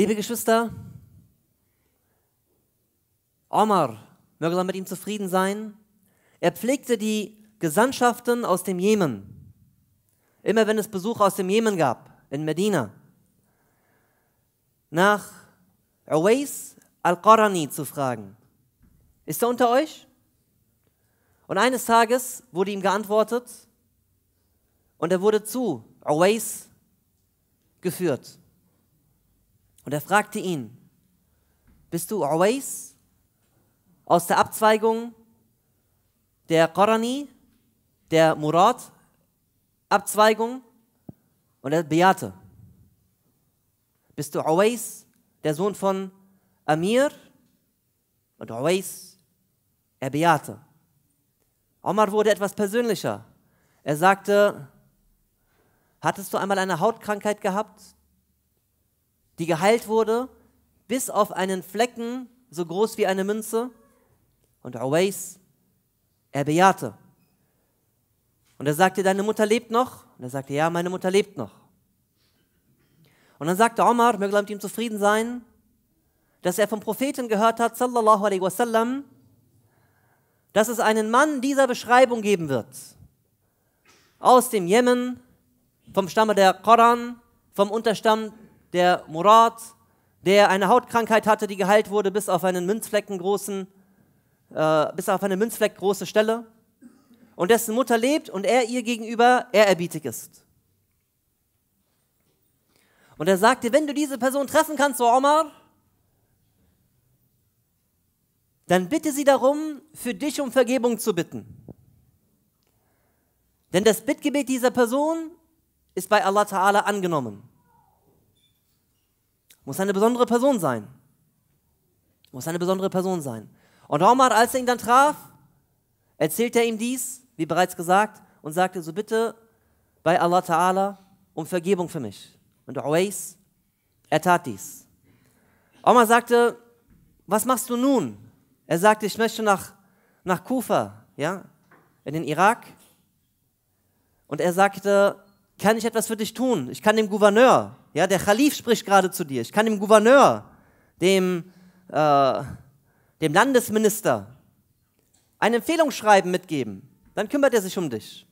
Liebe Geschwister, Omar, möge er mit ihm zufrieden sein, er pflegte die Gesandtschaften aus dem Jemen. Immer wenn es Besuch aus dem Jemen gab, in Medina. Nach Uwais al-Qarani zu fragen. Ist er unter euch? Und eines Tages wurde ihm geantwortet und er wurde zu Uwais geführt. Und er fragte ihn, bist du Uwais aus der Abzweigung der Qarani, der Murad-Abzweigung? Und er bejahte. Bist du Uwais, der Sohn von Amir? Und Uwais, er bejahte. Omar wurde etwas persönlicher. Er sagte, hattest du einmal eine Hautkrankheit gehabt, die geheilt wurde, bis auf einen Flecken so groß wie eine Münze. Und Awais, er bejahte. Und er sagte, deine Mutter lebt noch. Und er sagte, ja, meine Mutter lebt noch. Und dann sagte Omar, möge Allah mit ihm zufrieden sein, dass er vom Propheten gehört hat, sallallahu alaihi wasallam, dass es einen Mann dieser Beschreibung geben wird. Aus dem Jemen, vom Stamme der Koran, vom Unterstamm der Murat, der eine Hautkrankheit hatte, die geheilt wurde bis auf einen Münzflecken großen, äh, bis auf eine Münzfleck große Stelle und dessen Mutter lebt und er ihr gegenüber ehrerbietig ist. Und er sagte, wenn du diese Person treffen kannst, O Omar, dann bitte sie darum, für dich um Vergebung zu bitten. Denn das Bittgebet dieser Person ist bei Allah Ta'ala angenommen. Muss eine besondere Person sein. Muss eine besondere Person sein. Und Omar, als er ihn dann traf, erzählte er ihm dies, wie bereits gesagt, und sagte, so bitte bei Allah Ta'ala um Vergebung für mich. Und Uwais, er tat dies. Omar sagte, was machst du nun? Er sagte, ich möchte nach, nach Kufa, ja, in den Irak. Und er sagte, kann ich etwas für dich tun? Ich kann dem Gouverneur, ja, der Khalif spricht gerade zu dir, ich kann dem Gouverneur, dem, äh, dem Landesminister ein Empfehlungsschreiben mitgeben. Dann kümmert er sich um dich.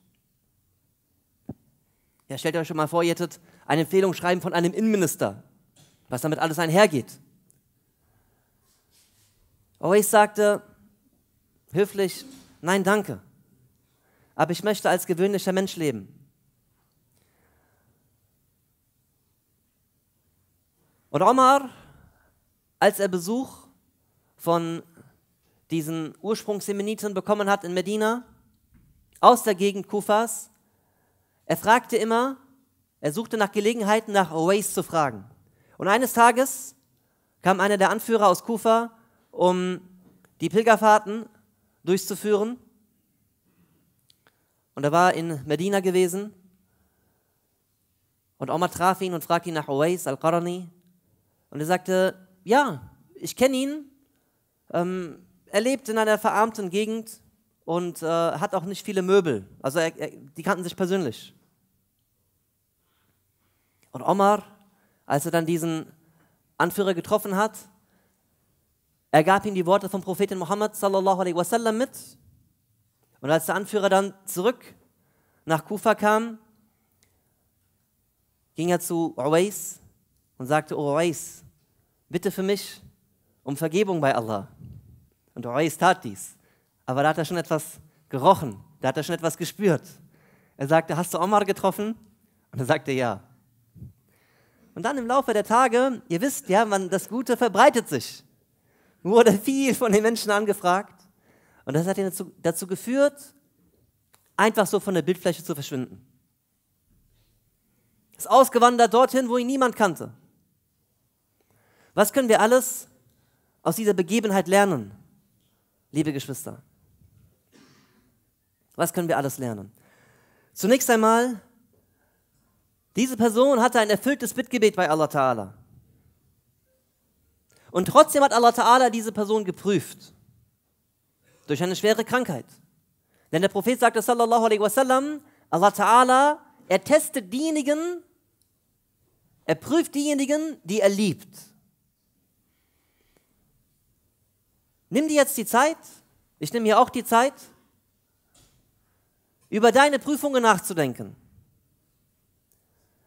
Ja, stellt euch schon mal vor, ihr hättet ein Empfehlungsschreiben von einem Innenminister, was damit alles einhergeht. Oh, ich sagte höflich, nein, danke. Aber ich möchte als gewöhnlicher Mensch leben. Und Omar, als er Besuch von diesen Ursprungssemeniten bekommen hat in Medina, aus der Gegend Kufas, er fragte immer, er suchte nach Gelegenheiten, nach Oasis zu fragen. Und eines Tages kam einer der Anführer aus Kufa, um die Pilgerfahrten durchzuführen. Und er war in Medina gewesen. Und Omar traf ihn und fragte ihn nach Uwais al-Qarani. Und er sagte, ja, ich kenne ihn. Ähm, er lebt in einer verarmten Gegend und äh, hat auch nicht viele Möbel. Also er, er, die kannten sich persönlich. Und Omar, als er dann diesen Anführer getroffen hat, er gab ihm die Worte vom Propheten Muhammad sallallahu alaihi wasallam mit. Und als der Anführer dann zurück nach Kufa kam, ging er zu Uwais und sagte, O Uwais, bitte für mich um Vergebung bei Allah. Und Uwais tat dies. Aber da hat er schon etwas gerochen, da hat er schon etwas gespürt. Er sagte, hast du Omar getroffen? Und er sagte, ja. Und dann im Laufe der Tage, ihr wisst ja, man, das Gute verbreitet sich. Wurde viel von den Menschen angefragt. Und das hat ihn dazu, dazu geführt, einfach so von der Bildfläche zu verschwinden. Ist ausgewandert dorthin, wo ihn niemand kannte. Was können wir alles aus dieser Begebenheit lernen, liebe Geschwister? Was können wir alles lernen? Zunächst einmal, diese Person hatte ein erfülltes Bittgebet bei Allah Ta'ala. Und trotzdem hat Allah Ta'ala diese Person geprüft. Durch eine schwere Krankheit. Denn der Prophet sagte, sallallahu alaihi wasallam, Allah Ta'ala, er testet diejenigen, er prüft diejenigen, die er liebt. Nimm dir jetzt die Zeit, ich nehme mir auch die Zeit, über deine Prüfungen nachzudenken.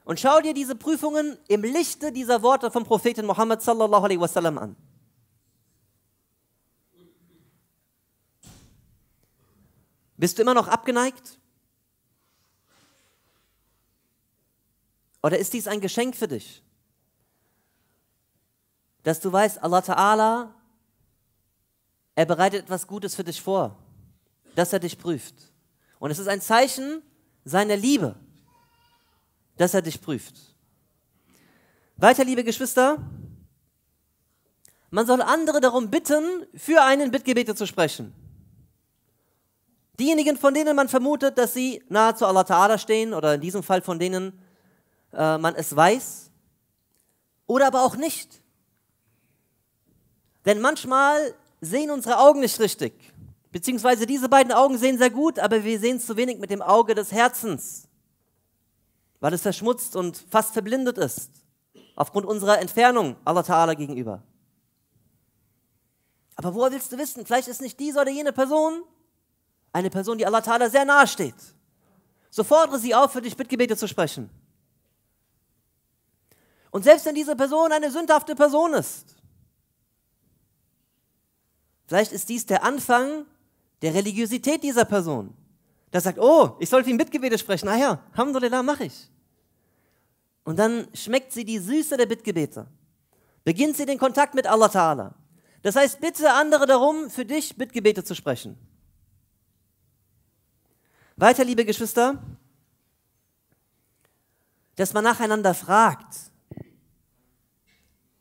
Und schau dir diese Prüfungen im Lichte dieser Worte vom Propheten Muhammad sallallahu alaihi wasallam an. Bist du immer noch abgeneigt? Oder ist dies ein Geschenk für dich? Dass du weißt, Allah Ta'ala er bereitet etwas Gutes für dich vor, dass er dich prüft. Und es ist ein Zeichen seiner Liebe, dass er dich prüft. Weiter, liebe Geschwister, man soll andere darum bitten, für einen Bittgebete zu sprechen. Diejenigen, von denen man vermutet, dass sie nahe zu Allah Ta'ala stehen, oder in diesem Fall von denen äh, man es weiß, oder aber auch nicht. Denn manchmal sehen unsere Augen nicht richtig. Beziehungsweise diese beiden Augen sehen sehr gut, aber wir sehen zu wenig mit dem Auge des Herzens, weil es verschmutzt und fast verblindet ist, aufgrund unserer Entfernung Allah Ta'ala gegenüber. Aber woher willst du wissen? Vielleicht ist nicht diese oder jene Person eine Person, die Allah Ta'ala sehr nahe steht. So fordere sie auf, für dich Bittgebete zu sprechen. Und selbst wenn diese Person eine sündhafte Person ist, Vielleicht ist dies der Anfang der Religiosität dieser Person. Das sagt, oh, ich soll viel Mitgebete sprechen. Ah ja, Alhamdulillah, mache ich. Und dann schmeckt sie die Süße der Bittgebete. Beginnt sie den Kontakt mit Allah Ta'ala. Das heißt, bitte andere darum, für dich Bittgebete zu sprechen. Weiter, liebe Geschwister, dass man nacheinander fragt.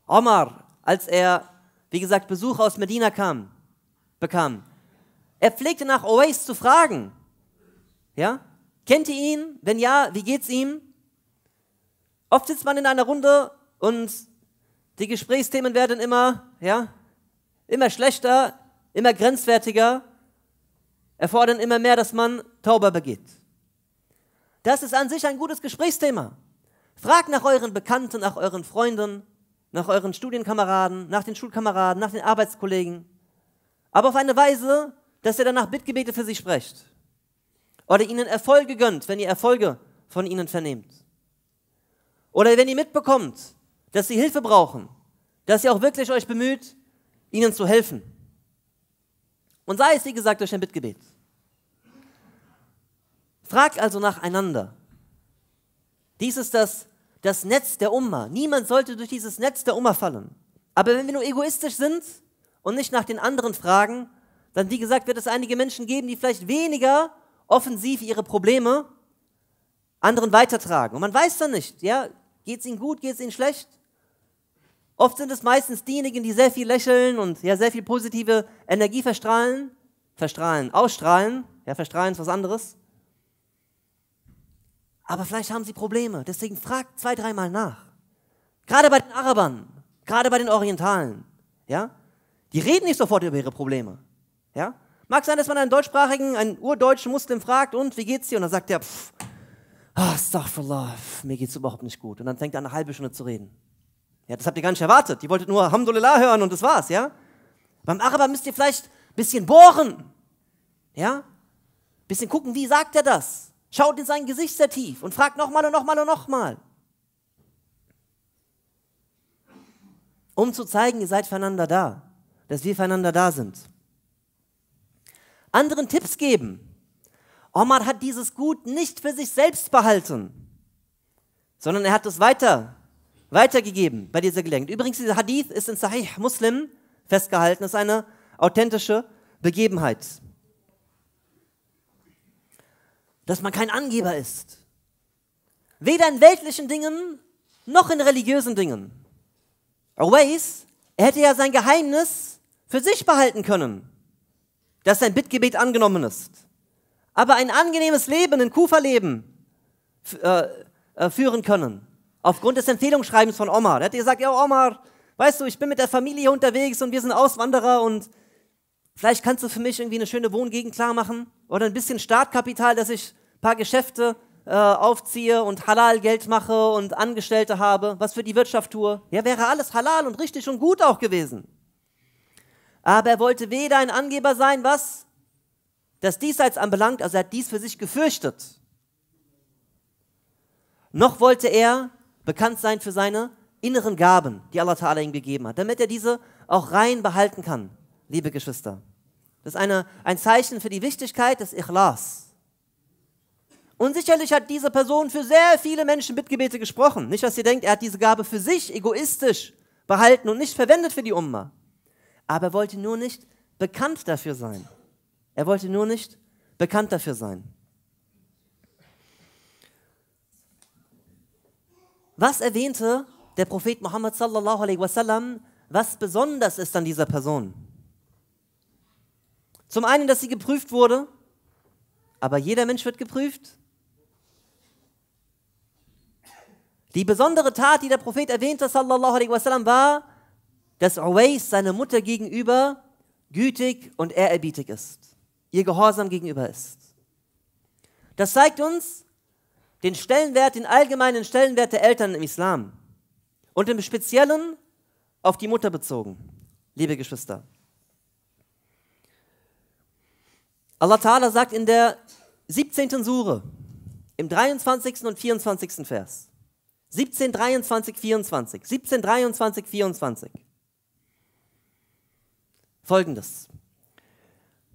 Omar, als er, wie gesagt, Besuch aus Medina kam, bekam. Er pflegte nach Always zu fragen. Ja? Kennt ihr ihn? Wenn ja, wie geht's ihm? Oft sitzt man in einer Runde und die Gesprächsthemen werden immer, ja, immer schlechter, immer grenzwertiger, erfordern immer mehr, dass man Tauber begeht. Das ist an sich ein gutes Gesprächsthema. Fragt nach euren Bekannten, nach euren Freunden, nach euren Studienkameraden, nach den Schulkameraden, nach den Arbeitskollegen aber auf eine Weise, dass er danach Bittgebete für sie spricht. Oder ihnen Erfolge gönnt, wenn ihr Erfolge von ihnen vernehmt. Oder wenn ihr mitbekommt, dass sie Hilfe brauchen, dass ihr auch wirklich euch bemüht, ihnen zu helfen. Und sei es, wie gesagt, durch ein Bittgebet. Fragt also nacheinander. Dies ist das, das Netz der Umma. Niemand sollte durch dieses Netz der Umma fallen. Aber wenn wir nur egoistisch sind, und nicht nach den anderen fragen, dann wie gesagt, wird es einige Menschen geben, die vielleicht weniger offensiv ihre Probleme anderen weitertragen. Und man weiß dann nicht, ja, geht es ihnen gut, geht es ihnen schlecht? Oft sind es meistens diejenigen, die sehr viel lächeln und ja, sehr viel positive Energie verstrahlen, verstrahlen, ausstrahlen, ja, verstrahlen ist was anderes. Aber vielleicht haben sie Probleme, deswegen fragt zwei, dreimal nach. Gerade bei den Arabern, gerade bei den Orientalen, ja? Die reden nicht sofort über ihre Probleme. Ja? Mag sein, dass man einen deutschsprachigen, einen urdeutschen Muslim fragt, und wie geht's dir? Und dann sagt er, pff, oh, Astaghfirullah, mir geht's überhaupt nicht gut. Und dann fängt er an, eine halbe Stunde zu reden. Ja, das habt ihr gar nicht erwartet. Ihr wolltet nur Alhamdulillah hören und das war's, ja? Beim Araber müsst ihr vielleicht ein bisschen bohren. Ja? Ein bisschen gucken, wie sagt er das? Schaut in sein Gesicht sehr tief und fragt nochmal und nochmal und nochmal. Um zu zeigen, ihr seid füreinander da dass wir füreinander da sind. Anderen Tipps geben. Omar hat dieses Gut nicht für sich selbst behalten, sondern er hat es weiter, weitergegeben bei dieser Gelegenheit. Übrigens, dieser Hadith ist in Sahih Muslim festgehalten, ist eine authentische Begebenheit. Dass man kein Angeber ist. Weder in weltlichen Dingen noch in religiösen Dingen. Always, er hätte ja sein Geheimnis für sich behalten können, dass dein Bittgebet angenommen ist. Aber ein angenehmes Leben, ein Kuferleben äh, äh, führen können. Aufgrund des Empfehlungsschreibens von Omar. Er hat gesagt, ja Omar, weißt du, ich bin mit der Familie unterwegs und wir sind Auswanderer und vielleicht kannst du für mich irgendwie eine schöne Wohngegend klar machen oder ein bisschen Startkapital, dass ich ein paar Geschäfte äh, aufziehe und Halal-Geld mache und Angestellte habe, was für die Wirtschaft tue. Ja, wäre alles halal und richtig und gut auch gewesen. Aber er wollte weder ein Angeber sein, was das Diesseits anbelangt, also er hat dies für sich gefürchtet. Noch wollte er bekannt sein für seine inneren Gaben, die Allah Ta'ala ihm gegeben hat, damit er diese auch rein behalten kann, liebe Geschwister. Das ist eine, ein Zeichen für die Wichtigkeit des Ikhlas. Und sicherlich hat diese Person für sehr viele Menschen Bittgebete gesprochen. Nicht, dass ihr denkt, er hat diese Gabe für sich egoistisch behalten und nicht verwendet für die Ummah aber er wollte nur nicht bekannt dafür sein. Er wollte nur nicht bekannt dafür sein. Was erwähnte der Prophet Muhammad sallallahu alaihi wasallam, was besonders ist an dieser Person? Zum einen, dass sie geprüft wurde, aber jeder Mensch wird geprüft. Die besondere Tat, die der Prophet erwähnte, sallallahu alaihi wasallam, war, dass Uwais seiner Mutter gegenüber gütig und ehrerbietig ist, ihr Gehorsam gegenüber ist. Das zeigt uns den Stellenwert, den allgemeinen Stellenwert der Eltern im Islam und im Speziellen auf die Mutter bezogen, liebe Geschwister. Allah Ta'ala sagt in der 17. Sure, im 23. und 24. Vers, 17, 23, 24, 17, 23, 24, Folgendes.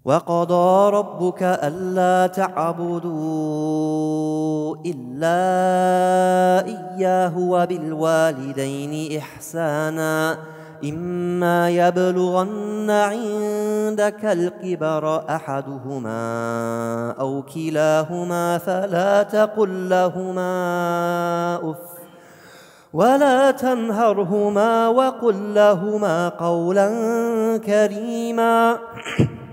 وقضى ربك ألا تعبدوا إلا إياه وبالوالدين إحسانا إما يبلغن عندك الكبر أحدهما أو كلاهما فلا تقل لهما أف ولا تنهرهما وقل لهما قولا كريما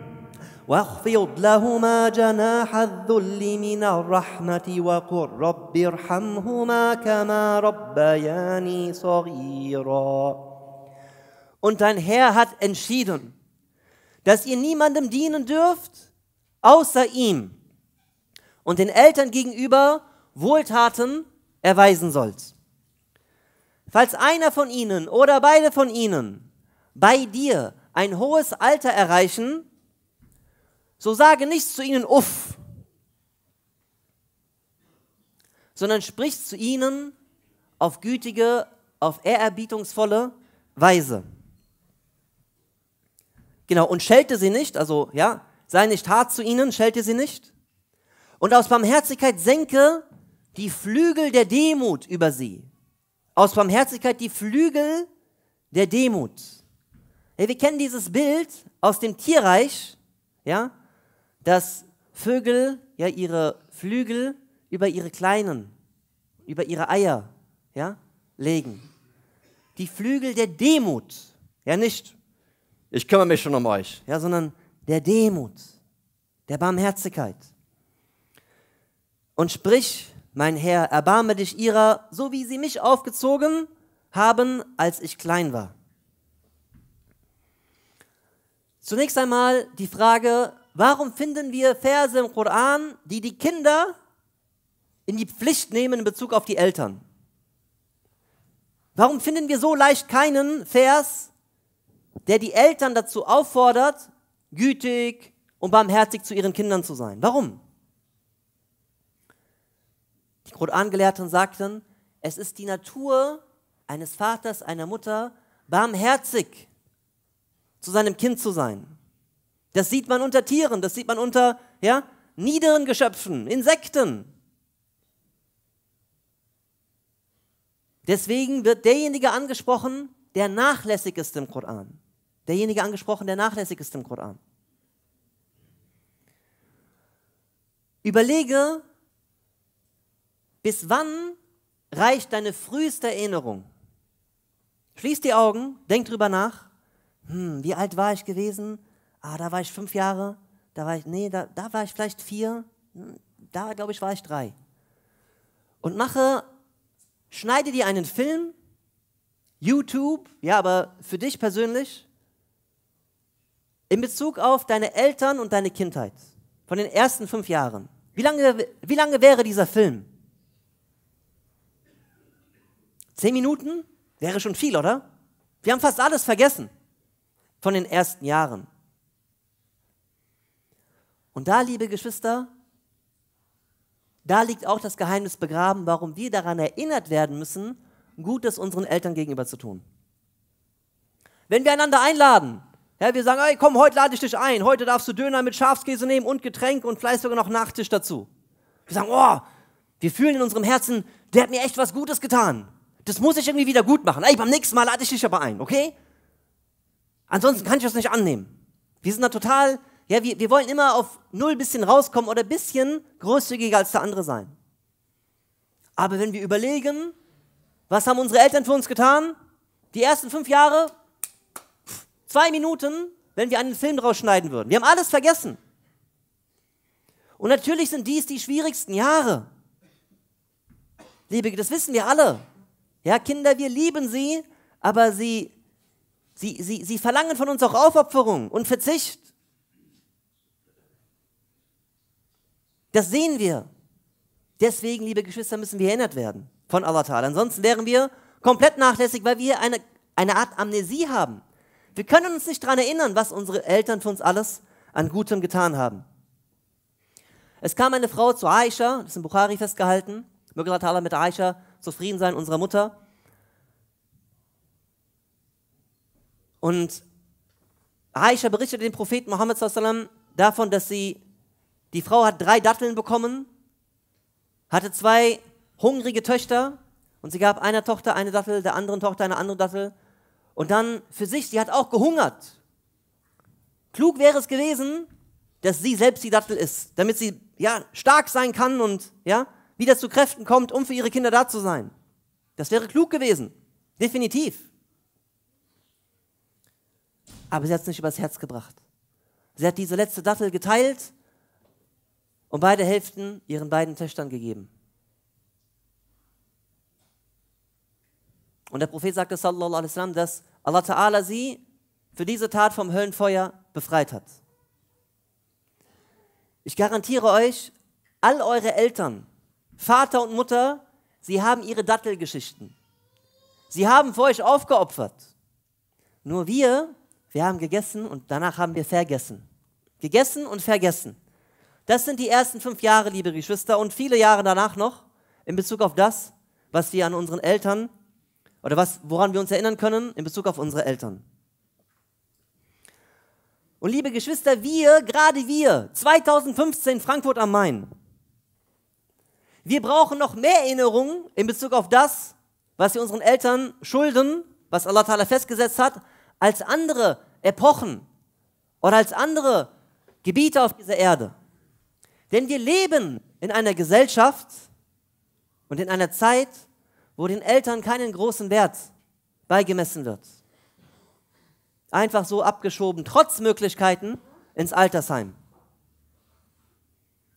واخفض لهما جناح الذل من الرحمة وقل رب ارحمهما كما ربياني صغيرا Und dein Herr hat entschieden, dass ihr niemandem dienen dürft, außer ihm, und den Eltern gegenüber Wohltaten erweisen sollt. Falls einer von ihnen oder beide von ihnen bei dir ein hohes Alter erreichen, so sage nichts zu ihnen uff, sondern sprich zu ihnen auf gütige, auf ehrerbietungsvolle Weise. Genau, und schelte sie nicht, also ja, sei nicht hart zu ihnen, schelte sie nicht. Und aus Barmherzigkeit senke die Flügel der Demut über sie aus Barmherzigkeit die Flügel der Demut. Ja, wir kennen dieses Bild aus dem Tierreich, ja, dass Vögel ja ihre Flügel über ihre kleinen, über ihre Eier, ja, legen. Die Flügel der Demut, ja nicht. Ich kümmere mich schon um euch, ja, sondern der Demut, der Barmherzigkeit. Und sprich mein Herr, erbarme dich ihrer, so wie sie mich aufgezogen haben, als ich klein war. Zunächst einmal die Frage, warum finden wir Verse im Koran, die die Kinder in die Pflicht nehmen in Bezug auf die Eltern? Warum finden wir so leicht keinen Vers, der die Eltern dazu auffordert, gütig und barmherzig zu ihren Kindern zu sein? Warum? Die Koran-Gelehrten sagten, es ist die Natur eines Vaters, einer Mutter, barmherzig zu seinem Kind zu sein. Das sieht man unter Tieren, das sieht man unter ja, niederen Geschöpfen, Insekten. Deswegen wird derjenige angesprochen, der nachlässig ist im Koran. Derjenige angesprochen, der nachlässig ist im Koran. Überlege, bis wann reicht deine früheste Erinnerung? Schließ die Augen, denk drüber nach. Hm, wie alt war ich gewesen? Ah, da war ich fünf Jahre. Da war ich, nee, da, da war ich vielleicht vier. Hm, da, glaube ich, war ich drei. Und mache, schneide dir einen Film, YouTube, ja, aber für dich persönlich, in Bezug auf deine Eltern und deine Kindheit, von den ersten fünf Jahren. Wie lange, wie lange wäre dieser Film? Zehn Minuten wäre schon viel, oder? Wir haben fast alles vergessen von den ersten Jahren. Und da, liebe Geschwister, da liegt auch das Geheimnis begraben, warum wir daran erinnert werden müssen, Gutes unseren Eltern gegenüber zu tun. Wenn wir einander einladen, ja, wir sagen, hey, komm, heute lade ich dich ein, heute darfst du Döner mit Schafskäse nehmen und Getränk und vielleicht sogar noch Nachtisch dazu. Wir sagen, oh, wir fühlen in unserem Herzen, der hat mir echt was Gutes getan. Das muss ich irgendwie wieder gut machen. Ey, beim nächsten Mal lade ich dich aber ein, okay? Ansonsten kann ich das nicht annehmen. Wir sind da total, ja, wir, wir wollen immer auf null bisschen rauskommen oder bisschen großzügiger als der andere sein. Aber wenn wir überlegen, was haben unsere Eltern für uns getan? Die ersten fünf Jahre, zwei Minuten, wenn wir einen Film draus schneiden würden. Wir haben alles vergessen. Und natürlich sind dies die schwierigsten Jahre. Liebe, das wissen wir alle. Ja, Kinder, wir lieben sie, aber sie, sie, sie, sie verlangen von uns auch Aufopferung und Verzicht. Das sehen wir. Deswegen, liebe Geschwister, müssen wir erinnert werden von Allah Ta'ala. Ansonsten wären wir komplett nachlässig, weil wir eine, eine Art Amnesie haben. Wir können uns nicht daran erinnern, was unsere Eltern für uns alles an Gutem getan haben. Es kam eine Frau zu Aisha, das ist in Bukhari festgehalten, möge Allah Ta'ala mit Aisha zufrieden sein unserer Mutter. Und Aisha berichtet dem Propheten Mohammed davon, dass sie, die Frau hat drei Datteln bekommen, hatte zwei hungrige Töchter und sie gab einer Tochter eine Dattel, der anderen Tochter eine andere Dattel. Und dann für sich, sie hat auch gehungert. Klug wäre es gewesen, dass sie selbst die Dattel ist, damit sie ja stark sein kann und ja, wieder zu Kräften kommt, um für ihre Kinder da zu sein. Das wäre klug gewesen. Definitiv. Aber sie hat es nicht übers Herz gebracht. Sie hat diese letzte Dattel geteilt und beide Hälften ihren beiden Töchtern gegeben. Und der Prophet sagte, sallallahu dass Allah Ta'ala sie für diese Tat vom Höllenfeuer befreit hat. Ich garantiere euch, all eure Eltern, Vater und Mutter, sie haben ihre Dattelgeschichten. Sie haben für euch aufgeopfert. Nur wir, wir haben gegessen und danach haben wir vergessen. Gegessen und vergessen. Das sind die ersten fünf Jahre, liebe Geschwister, und viele Jahre danach noch in Bezug auf das, was wir an unseren Eltern oder was, woran wir uns erinnern können in Bezug auf unsere Eltern. Und liebe Geschwister, wir, gerade wir, 2015 Frankfurt am Main, wir brauchen noch mehr Erinnerungen in Bezug auf das, was wir unseren Eltern schulden, was Allah Ta'ala festgesetzt hat, als andere Epochen oder als andere Gebiete auf dieser Erde. Denn wir leben in einer Gesellschaft und in einer Zeit, wo den Eltern keinen großen Wert beigemessen wird. Einfach so abgeschoben, trotz Möglichkeiten, ins Altersheim.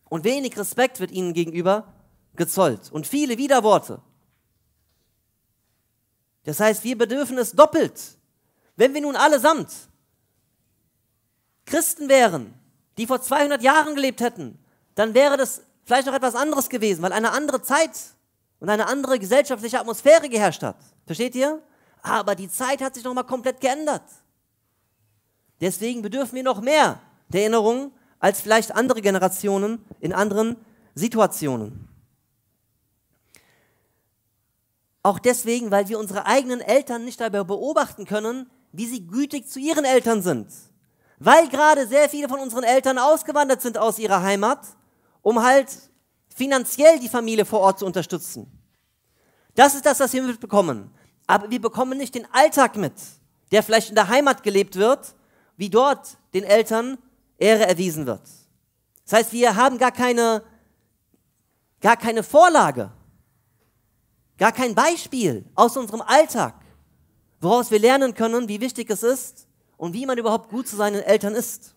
Und wenig Respekt wird ihnen gegenüber gezollt und viele Widerworte. Das heißt, wir bedürfen es doppelt. Wenn wir nun allesamt Christen wären, die vor 200 Jahren gelebt hätten, dann wäre das vielleicht noch etwas anderes gewesen, weil eine andere Zeit und eine andere gesellschaftliche Atmosphäre geherrscht hat. Versteht ihr? Aber die Zeit hat sich nochmal komplett geändert. Deswegen bedürfen wir noch mehr der Erinnerung als vielleicht andere Generationen in anderen Situationen. Auch deswegen, weil wir unsere eigenen Eltern nicht dabei beobachten können, wie sie gütig zu ihren Eltern sind. Weil gerade sehr viele von unseren Eltern ausgewandert sind aus ihrer Heimat, um halt finanziell die Familie vor Ort zu unterstützen. Das ist das, was wir mitbekommen. Aber wir bekommen nicht den Alltag mit, der vielleicht in der Heimat gelebt wird, wie dort den Eltern Ehre erwiesen wird. Das heißt, wir haben gar keine, gar keine Vorlage. Gar kein Beispiel aus unserem Alltag, woraus wir lernen können, wie wichtig es ist und wie man überhaupt gut zu seinen Eltern ist.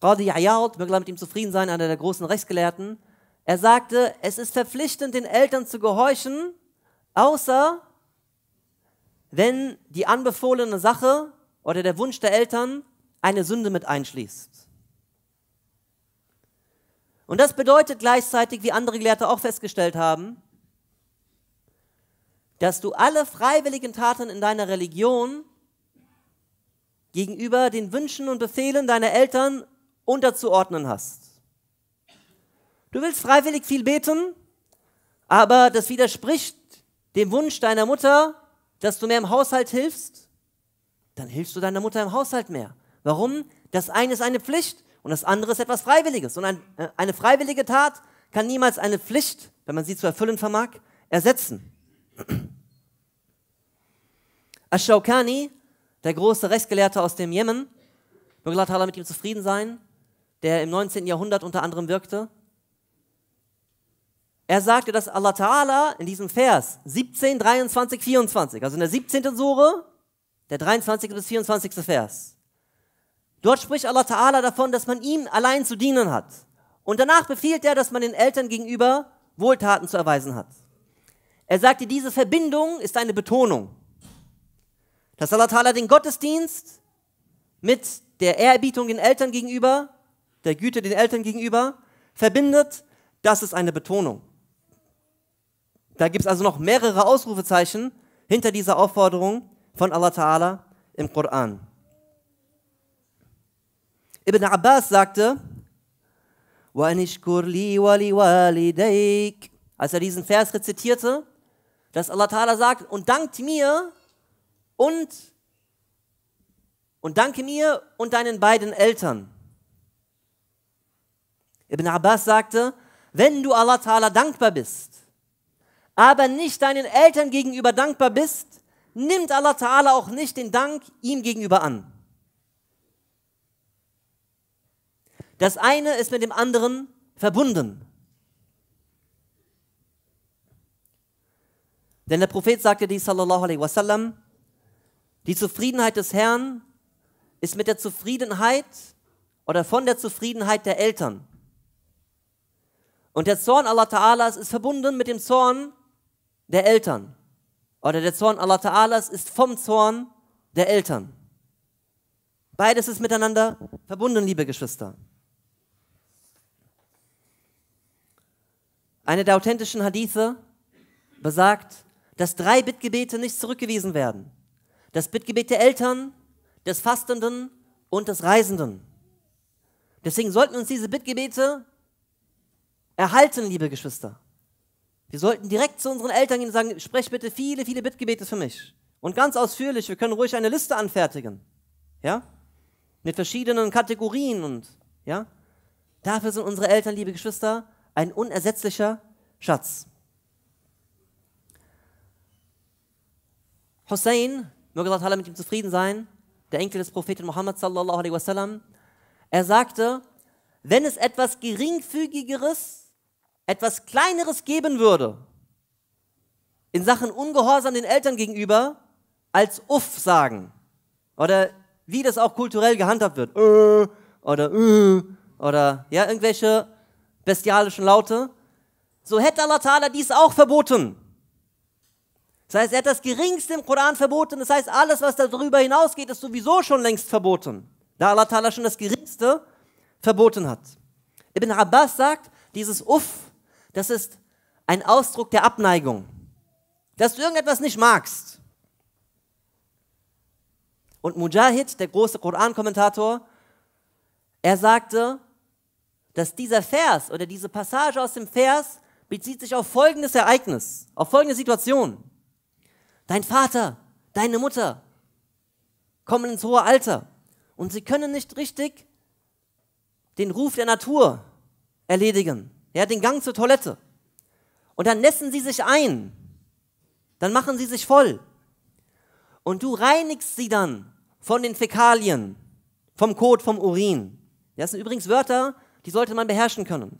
Qadi Ayyaud, möge mit ihm zufrieden sein, einer der großen Rechtsgelehrten, er sagte, es ist verpflichtend, den Eltern zu gehorchen, außer wenn die anbefohlene Sache oder der Wunsch der Eltern eine Sünde mit einschließt. Und das bedeutet gleichzeitig, wie andere Gelehrte auch festgestellt haben, dass du alle freiwilligen Taten in deiner Religion gegenüber den Wünschen und Befehlen deiner Eltern unterzuordnen hast. Du willst freiwillig viel beten, aber das widerspricht dem Wunsch deiner Mutter, dass du mehr im Haushalt hilfst. Dann hilfst du deiner Mutter im Haushalt mehr. Warum? Das eine ist eine Pflicht und das andere ist etwas Freiwilliges. Und ein, äh, eine freiwillige Tat kann niemals eine Pflicht, wenn man sie zu erfüllen vermag, ersetzen. Ashokani, der große Rechtsgelehrte aus dem Jemen, möge Allah mit ihm zufrieden sein, der im 19. Jahrhundert unter anderem wirkte, er sagte, dass Allah Ta'ala in diesem Vers 17, 23, 24, also in der 17. Sure, der 23. bis 24. Vers, Dort spricht Allah Ta'ala davon, dass man ihm allein zu dienen hat. Und danach befiehlt er, dass man den Eltern gegenüber Wohltaten zu erweisen hat. Er sagte, diese Verbindung ist eine Betonung. Dass Allah Ta'ala den Gottesdienst mit der Ehrerbietung den Eltern gegenüber, der Güte den Eltern gegenüber verbindet, das ist eine Betonung. Da gibt es also noch mehrere Ausrufezeichen hinter dieser Aufforderung von Allah Ta'ala im Koran. Ibn Abbas sagte, als er diesen Vers rezitierte, dass Allah Ta'ala sagt, und dankt mir und, und danke mir und deinen beiden Eltern. Ibn Abbas sagte, wenn du Allah Ta'ala dankbar bist, aber nicht deinen Eltern gegenüber dankbar bist, nimmt Allah Ta'ala auch nicht den Dank ihm gegenüber an. Das eine ist mit dem anderen verbunden. Denn der Prophet sagte dies, sallallahu alaihi wasallam, die Zufriedenheit des Herrn ist mit der Zufriedenheit oder von der Zufriedenheit der Eltern. Und der Zorn Allah Ta'alas ist verbunden mit dem Zorn der Eltern. Oder der Zorn Allah Ta'alas ist vom Zorn der Eltern. Beides ist miteinander verbunden, liebe Geschwister. Eine der authentischen Hadithe besagt, dass drei Bittgebete nicht zurückgewiesen werden. Das Bittgebet der Eltern, des Fastenden und des Reisenden. Deswegen sollten uns diese Bittgebete erhalten, liebe Geschwister. Wir sollten direkt zu unseren Eltern gehen und sagen, sprech bitte viele, viele Bittgebete für mich. Und ganz ausführlich, wir können ruhig eine Liste anfertigen. Ja? Mit verschiedenen Kategorien und, ja? Dafür sind unsere Eltern, liebe Geschwister, ein unersetzlicher Schatz. Hussein, möge Allah mit ihm zufrieden sein, der Enkel des Propheten Muhammad sallallahu alaihi wasallam, er sagte, wenn es etwas geringfügigeres, etwas kleineres geben würde, in Sachen Ungehorsam den Eltern gegenüber, als Uff sagen. Oder wie das auch kulturell gehandhabt wird. Äh, oder äh oder ja, irgendwelche bestialischen Laute, so hätte Allah Ta'ala dies auch verboten. Das heißt, er hat das Geringste im Koran verboten. Das heißt, alles, was darüber hinausgeht, ist sowieso schon längst verboten. Da Allah Ta'ala schon das Geringste verboten hat. Ibn Abbas sagt, dieses Uff, das ist ein Ausdruck der Abneigung. Dass du irgendetwas nicht magst. Und Mujahid, der große Koran-Kommentator, er sagte, dass dieser Vers oder diese Passage aus dem Vers bezieht sich auf folgendes Ereignis, auf folgende Situation. Dein Vater, deine Mutter kommen ins hohe Alter und sie können nicht richtig den Ruf der Natur erledigen, ja, den Gang zur Toilette. Und dann nässen sie sich ein, dann machen sie sich voll. Und du reinigst sie dann von den Fäkalien, vom Kot, vom Urin. Das sind übrigens Wörter, die sollte man beherrschen können.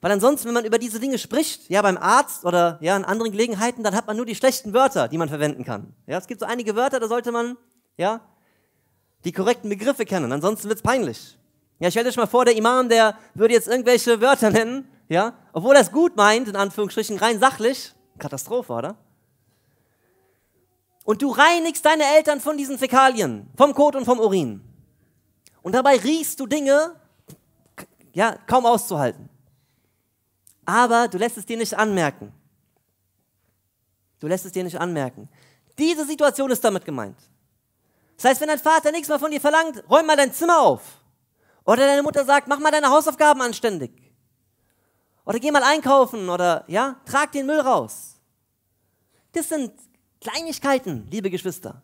Weil ansonsten, wenn man über diese Dinge spricht, ja, beim Arzt oder ja, in anderen Gelegenheiten, dann hat man nur die schlechten Wörter, die man verwenden kann. Ja, es gibt so einige Wörter, da sollte man, ja, die korrekten Begriffe kennen. Ansonsten wird's peinlich. Ja, stell dich mal vor, der Imam, der würde jetzt irgendwelche Wörter nennen, ja, obwohl er es gut meint, in Anführungsstrichen, rein sachlich. Katastrophe, oder? Und du reinigst deine Eltern von diesen Fäkalien, vom Kot und vom Urin. Und dabei riechst du Dinge, ja, kaum auszuhalten. Aber du lässt es dir nicht anmerken. Du lässt es dir nicht anmerken. Diese Situation ist damit gemeint. Das heißt, wenn dein Vater nichts mehr von dir verlangt, räum mal dein Zimmer auf. Oder deine Mutter sagt, mach mal deine Hausaufgaben anständig. Oder geh mal einkaufen oder ja, trag den Müll raus. Das sind Kleinigkeiten, liebe Geschwister.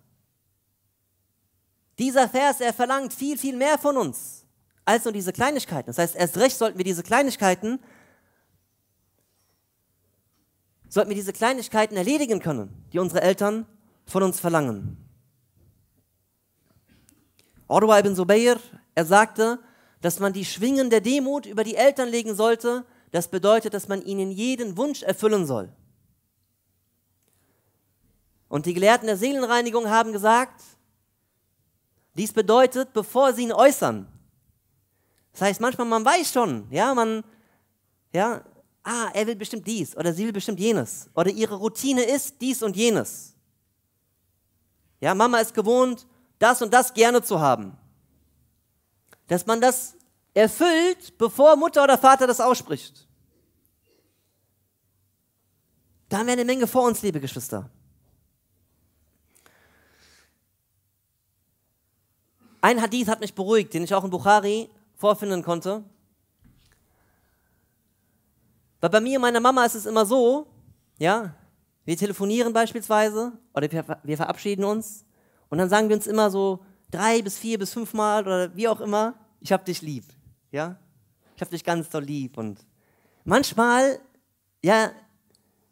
Dieser Vers, er verlangt viel, viel mehr von uns als nur diese Kleinigkeiten. Das heißt, erst recht sollten wir diese Kleinigkeiten, sollten wir diese Kleinigkeiten erledigen können, die unsere Eltern von uns verlangen. Orwa ibn Zubayr, er sagte, dass man die Schwingen der Demut über die Eltern legen sollte. Das bedeutet, dass man ihnen jeden Wunsch erfüllen soll. Und die Gelehrten der Seelenreinigung haben gesagt, dies bedeutet, bevor sie ihn äußern, das heißt, manchmal man weiß schon, ja, man, ja, ah, er will bestimmt dies oder sie will bestimmt jenes oder ihre Routine ist dies und jenes. Ja, Mama ist gewohnt, das und das gerne zu haben. Dass man das erfüllt, bevor Mutter oder Vater das ausspricht. Da haben wir eine Menge vor uns, liebe Geschwister. Ein Hadith hat mich beruhigt, den ich auch in Bukhari vorfinden konnte? Weil bei mir, und meiner Mama ist es immer so, ja, wir telefonieren beispielsweise oder wir, wir verabschieden uns und dann sagen wir uns immer so drei bis vier bis fünf Mal oder wie auch immer, ich hab dich lieb, ja, ich hab dich ganz doll lieb und manchmal, ja,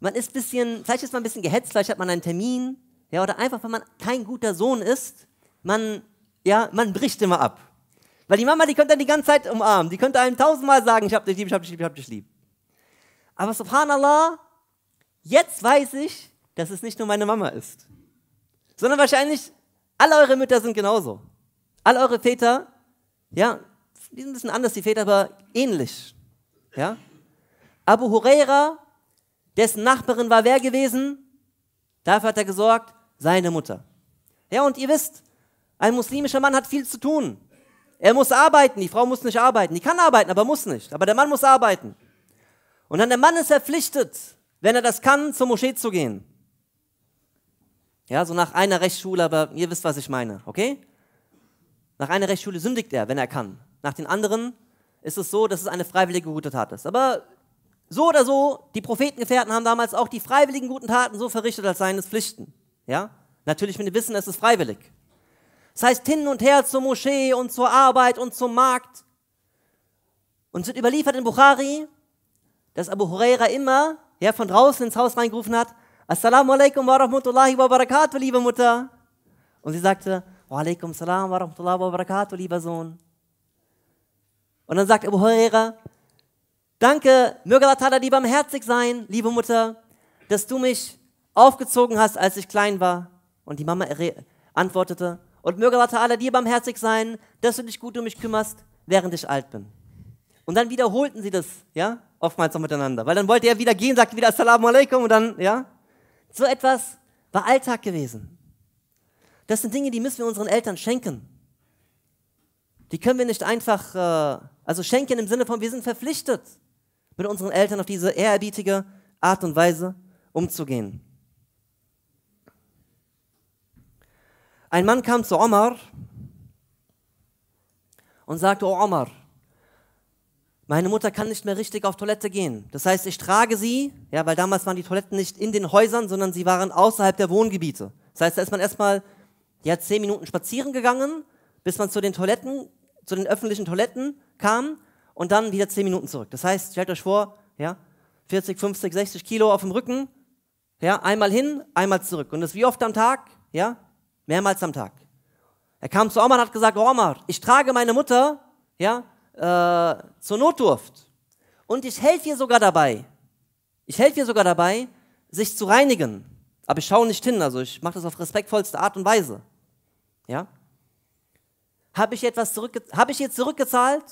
man ist ein bisschen, vielleicht ist man ein bisschen gehetzt, vielleicht hat man einen Termin, ja, oder einfach, wenn man kein guter Sohn ist, man, ja, man bricht immer ab, weil die Mama, die könnte dann die ganze Zeit umarmen. Die könnte einem tausendmal sagen, ich hab dich lieb, ich hab dich lieb, ich hab dich lieb. Aber subhanallah, jetzt weiß ich, dass es nicht nur meine Mama ist. Sondern wahrscheinlich alle eure Mütter sind genauso. Alle eure Väter, ja, die sind ein bisschen anders, die Väter, aber ähnlich. Ja? Abu Huraira, dessen Nachbarin war wer gewesen? Dafür hat er gesorgt, seine Mutter. Ja, und ihr wisst, ein muslimischer Mann hat viel zu tun. Er muss arbeiten, die Frau muss nicht arbeiten. Die kann arbeiten, aber muss nicht. Aber der Mann muss arbeiten. Und dann der Mann ist verpflichtet, wenn er das kann, zur Moschee zu gehen. Ja, so nach einer Rechtsschule, aber ihr wisst, was ich meine, okay? Nach einer Rechtsschule sündigt er, wenn er kann. Nach den anderen ist es so, dass es eine freiwillige gute Tat ist. Aber so oder so, die Prophetengefährten haben damals auch die freiwilligen guten Taten so verrichtet als seines Pflichten. Ja? Natürlich, wenn wir wissen, es ist freiwillig. Das heißt hin und her zur Moschee und zur Arbeit und zum Markt. Und es wird überliefert in Bukhari, dass Abu Huraira immer ja, von draußen ins Haus reingerufen hat, Assalamu alaikum wa rahmatullahi wa barakatuh, liebe Mutter. Und sie sagte, Wa alaikum salam wa rahmatullahi wa barakatuh, lieber Sohn. Und dann sagt Abu Huraira, Danke, möge Allah die barmherzig sein, liebe Mutter, dass du mich aufgezogen hast, als ich klein war. Und die Mama antwortete, und möge Allah dir barmherzig sein, dass du dich gut um mich kümmerst, während ich alt bin. Und dann wiederholten sie das, ja, oftmals noch miteinander. Weil dann wollte er wieder gehen, sagte wieder Assalamu alaikum und dann, ja. So etwas war Alltag gewesen. Das sind Dinge, die müssen wir unseren Eltern schenken. Die können wir nicht einfach, äh, also schenken im Sinne von, wir sind verpflichtet, mit unseren Eltern auf diese ehrerbietige Art und Weise umzugehen. Ein Mann kam zu Omar und sagte, oh Omar, meine Mutter kann nicht mehr richtig auf Toilette gehen. Das heißt, ich trage sie, ja, weil damals waren die Toiletten nicht in den Häusern, sondern sie waren außerhalb der Wohngebiete. Das heißt, da ist man erstmal ja, zehn Minuten spazieren gegangen, bis man zu den Toiletten, zu den öffentlichen Toiletten kam und dann wieder zehn Minuten zurück. Das heißt, stellt euch vor, ja, 40, 50, 60 Kilo auf dem Rücken, ja, einmal hin, einmal zurück. Und das wie oft am Tag, ja, mehrmals am Tag. Er kam zu Omar und hat gesagt, oh Omar, ich trage meine Mutter ja, äh, zur Notdurft und ich helfe ihr sogar dabei. Ich helfe ihr sogar dabei, sich zu reinigen. Aber ich schaue nicht hin, also ich mache das auf respektvollste Art und Weise. Ja? Habe ich, zurückge hab ich ihr zurückgezahlt?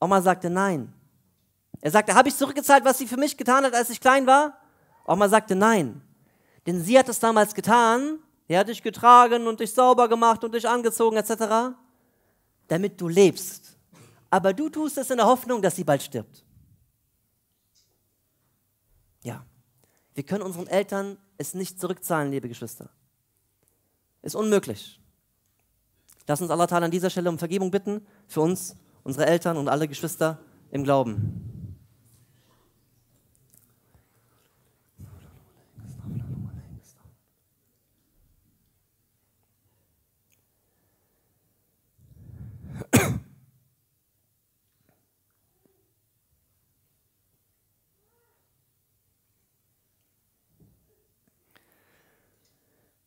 Oma sagte nein. Er sagte, habe ich zurückgezahlt, was sie für mich getan hat, als ich klein war? Oma sagte nein. Denn sie hat es damals getan, er hat dich getragen und dich sauber gemacht und dich angezogen etc., damit du lebst. Aber du tust es in der Hoffnung, dass sie bald stirbt. Ja, wir können unseren Eltern es nicht zurückzahlen, liebe Geschwister. Ist unmöglich. Lass uns Allah an dieser Stelle um Vergebung bitten für uns, unsere Eltern und alle Geschwister im Glauben.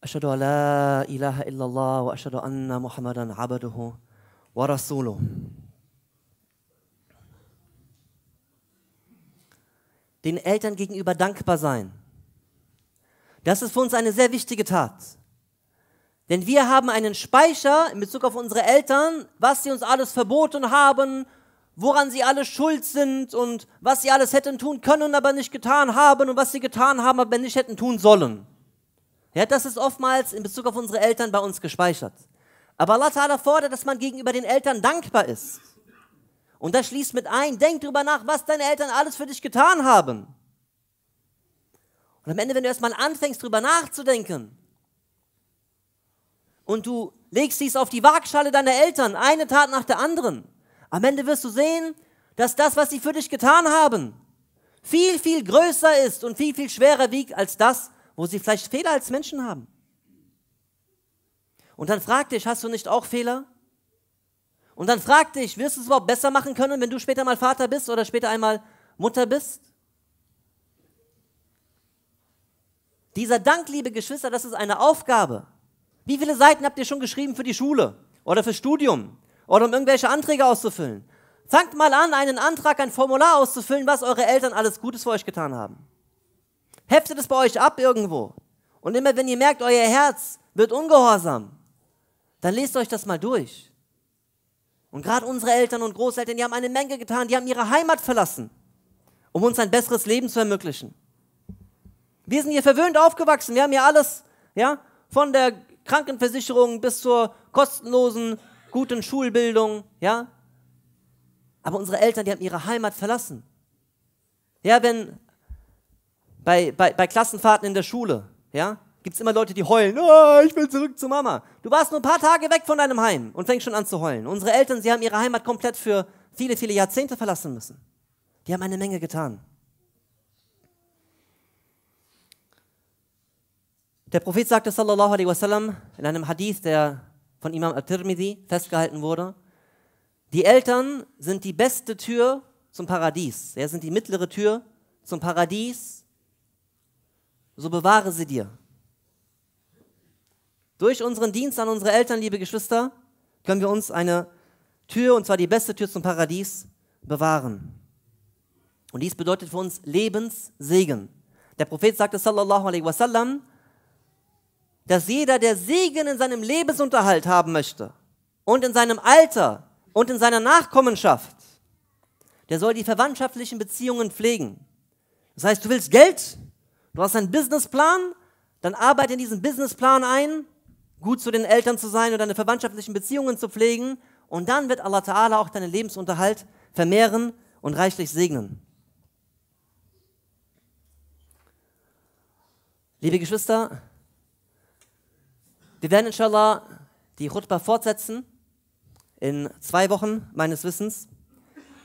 أشهد أن لا إله إلا الله وأشهد أن محمدا عبده ورسوله Den Eltern gegenüber dankbar sein. Das ist für uns eine sehr wichtige Tat. Denn wir haben einen Speicher in Bezug auf unsere Eltern, was sie uns alles verboten haben, woran sie alle schuld sind und was sie alles hätten tun können, aber nicht getan haben und was sie getan haben, aber nicht hätten tun sollen. Ja, das ist oftmals in Bezug auf unsere Eltern bei uns gespeichert. Aber Allah Ta'ala fordert, dass man gegenüber den Eltern dankbar ist. Und das schließt mit ein, denk drüber nach, was deine Eltern alles für dich getan haben. Und am Ende, wenn du erstmal anfängst, drüber nachzudenken und du legst dies auf die Waagschale deiner Eltern, eine Tat nach der anderen, am Ende wirst du sehen, dass das, was sie für dich getan haben, viel, viel größer ist und viel, viel schwerer wiegt als das, wo sie vielleicht Fehler als Menschen haben. Und dann frag dich, hast du nicht auch Fehler? Und dann frag dich, wirst du es überhaupt besser machen können, wenn du später mal Vater bist oder später einmal Mutter bist? Dieser Dank, liebe Geschwister, das ist eine Aufgabe. Wie viele Seiten habt ihr schon geschrieben für die Schule oder fürs Studium oder um irgendwelche Anträge auszufüllen? Fangt mal an, einen Antrag, ein Formular auszufüllen, was eure Eltern alles Gutes für euch getan haben. Heftet es bei euch ab irgendwo. Und immer wenn ihr merkt, euer Herz wird ungehorsam, dann lest euch das mal durch. Und gerade unsere Eltern und Großeltern, die haben eine Menge getan, die haben ihre Heimat verlassen, um uns ein besseres Leben zu ermöglichen. Wir sind hier verwöhnt aufgewachsen, wir haben hier alles, ja, von der Krankenversicherung bis zur kostenlosen, guten Schulbildung, ja. Aber unsere Eltern, die haben ihre Heimat verlassen. Ja, wenn bei, bei, bei Klassenfahrten in der Schule, ja, gibt es immer Leute, die heulen, oh, ich will zurück zu Mama. Du warst nur ein paar Tage weg von deinem Heim und fängst schon an zu heulen. Unsere Eltern, sie haben ihre Heimat komplett für viele, viele Jahrzehnte verlassen müssen. Die haben eine Menge getan. Der Prophet sagte sallallahu alaihi wasallam in einem Hadith, der von Imam al-Tirmidhi festgehalten wurde, die Eltern sind die beste Tür zum Paradies. Sie sind die mittlere Tür zum Paradies so bewahre sie dir. Durch unseren Dienst an unsere Eltern, liebe Geschwister, können wir uns eine Tür, und zwar die beste Tür zum Paradies, bewahren. Und dies bedeutet für uns Lebenssegen. Der Prophet sagte, sallallahu alaihi wasallam, dass jeder, der Segen in seinem Lebensunterhalt haben möchte und in seinem Alter und in seiner Nachkommenschaft, der soll die verwandtschaftlichen Beziehungen pflegen. Das heißt, du willst Geld, Du hast einen Businessplan, dann arbeite in diesen Businessplan ein, gut zu den Eltern zu sein und deine verwandtschaftlichen Beziehungen zu pflegen. Und dann wird Allah Ta'ala auch deinen Lebensunterhalt vermehren und reichlich segnen. Liebe Geschwister, wir werden inshallah die Khutbah fortsetzen in zwei Wochen meines Wissens.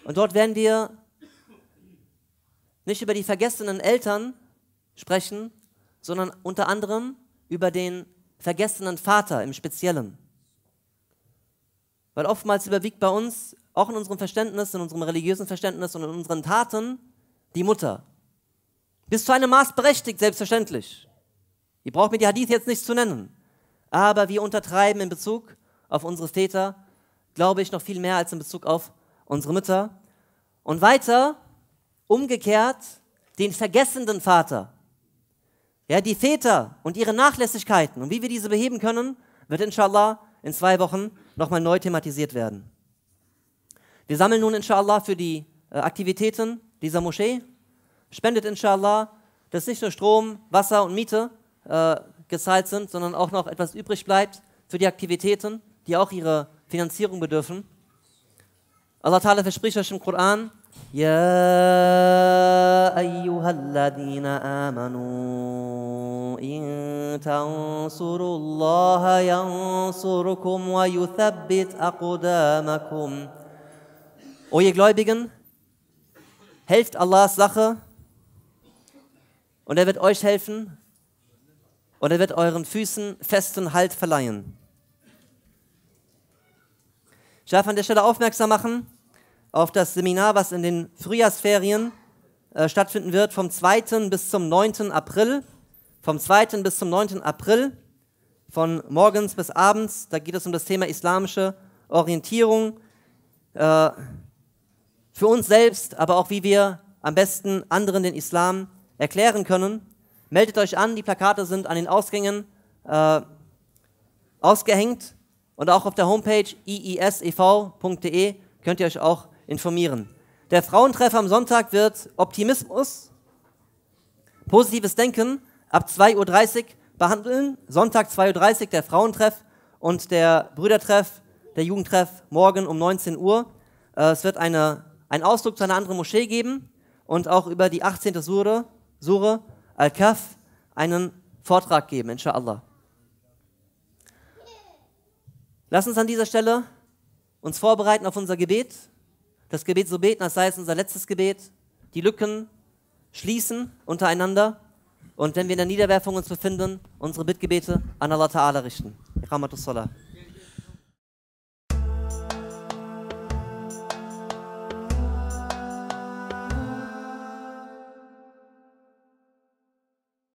Und dort werden wir nicht über die vergessenen Eltern sprechen, sondern unter anderem über den vergessenen Vater im Speziellen. Weil oftmals überwiegt bei uns, auch in unserem Verständnis, in unserem religiösen Verständnis und in unseren Taten, die Mutter. Bis zu einem Maß berechtigt, selbstverständlich. Ihr braucht mir die Hadith jetzt nicht zu nennen. Aber wir untertreiben in Bezug auf unsere Väter, glaube ich, noch viel mehr als in Bezug auf unsere Mütter. Und weiter, umgekehrt, den vergessenden Vater. Ja, die Väter und ihre Nachlässigkeiten und wie wir diese beheben können, wird inshallah in zwei Wochen nochmal neu thematisiert werden. Wir sammeln nun inshallah für die äh, Aktivitäten dieser Moschee. Spendet inshallah, dass nicht nur Strom, Wasser und Miete äh, gezahlt sind, sondern auch noch etwas übrig bleibt für die Aktivitäten, die auch ihre Finanzierung bedürfen. Allah Ta'ala verspricht euch im Koran, يا ايها الذين امنوا ان تنصروا الله ينصركم ويثبت اقدامكم O ihr Gläubigen, helft Allahs Sache und er wird euch helfen und er wird euren Füßen festen Halt verleihen. Ich darf an der Stelle aufmerksam machen, auf das Seminar, was in den Frühjahrsferien äh, stattfinden wird, vom 2. bis zum 9. April. Vom 2. bis zum 9. April, von morgens bis abends. Da geht es um das Thema islamische Orientierung. Äh, für uns selbst, aber auch wie wir am besten anderen den Islam erklären können. Meldet euch an, die Plakate sind an den Ausgängen äh, ausgehängt und auch auf der Homepage iisev.de könnt ihr euch auch informieren. Der Frauentreffer am Sonntag wird Optimismus, positives Denken ab 2.30 Uhr behandeln. Sonntag 2.30 Uhr der Frauentreff und der Brüdertreff, der Jugendtreff morgen um 19 Uhr. Äh, es wird eine, einen Ausdruck zu einer anderen Moschee geben und auch über die 18. Sure, Sure Al-Kaf einen Vortrag geben, inshallah. Lass uns an dieser Stelle uns vorbereiten auf unser Gebet das Gebet so beten, das es unser letztes Gebet, die Lücken schließen untereinander und wenn wir in der Niederwerfung uns befinden, unsere Bittgebete an Allah Ta'ala richten. Rahmatus